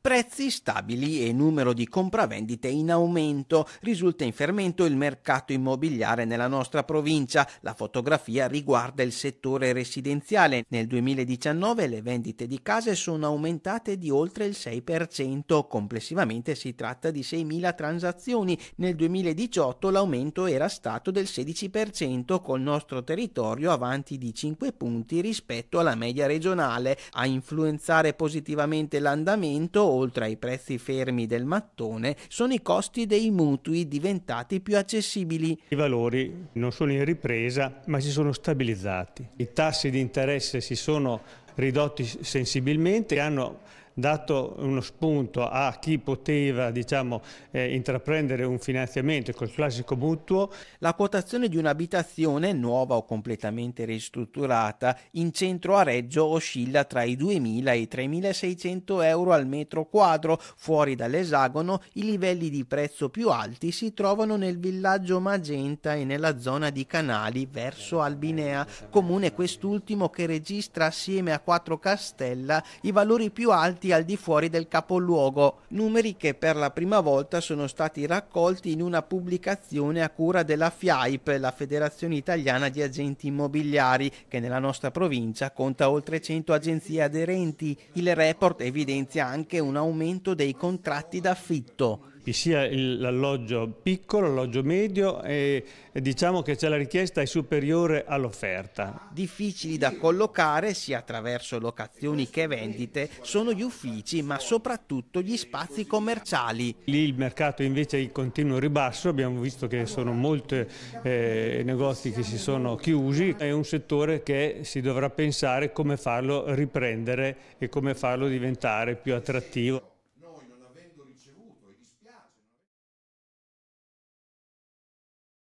Prezzi stabili e numero di compravendite in aumento. Risulta in fermento il mercato immobiliare nella nostra provincia. La fotografia riguarda il settore residenziale. Nel 2019 le vendite di case sono aumentate di oltre il 6%. Complessivamente si tratta di 6.000 transazioni. Nel 2018 l'aumento era stato del 16%, col nostro territorio avanti di 5 punti rispetto alla media regionale. A influenzare positivamente l'andamento oltre ai prezzi fermi del mattone, sono i costi dei mutui diventati più accessibili. I valori non sono in ripresa, ma si sono stabilizzati. I tassi di interesse si sono ridotti sensibilmente e hanno dato uno spunto a chi poteva diciamo, eh, intraprendere un finanziamento col classico mutuo. La quotazione di un'abitazione nuova o completamente ristrutturata in centro a Reggio oscilla tra i 2.000 e i 3.600 euro al metro quadro. Fuori dall'esagono i livelli di prezzo più alti si trovano nel villaggio Magenta e nella zona di Canali verso Albinea, comune quest'ultimo che registra assieme a Quattro Castella i valori più alti situati al di fuori del capoluogo, numeri che per la prima volta sono stati raccolti in una pubblicazione a cura della FIAIP, la Federazione Italiana di Agenti Immobiliari, che nella nostra provincia conta oltre 100 agenzie aderenti. Il report evidenzia anche un aumento dei contratti d'affitto sia l'alloggio piccolo, l'alloggio medio e, e diciamo che c'è la richiesta è superiore all'offerta. Difficili da collocare sia attraverso locazioni che vendite sono gli uffici ma soprattutto gli spazi commerciali. Lì il mercato invece è in continuo ribasso, abbiamo visto che sono molti eh, negozi che si sono chiusi, è un settore che si dovrà pensare come farlo riprendere e come farlo diventare più attrattivo.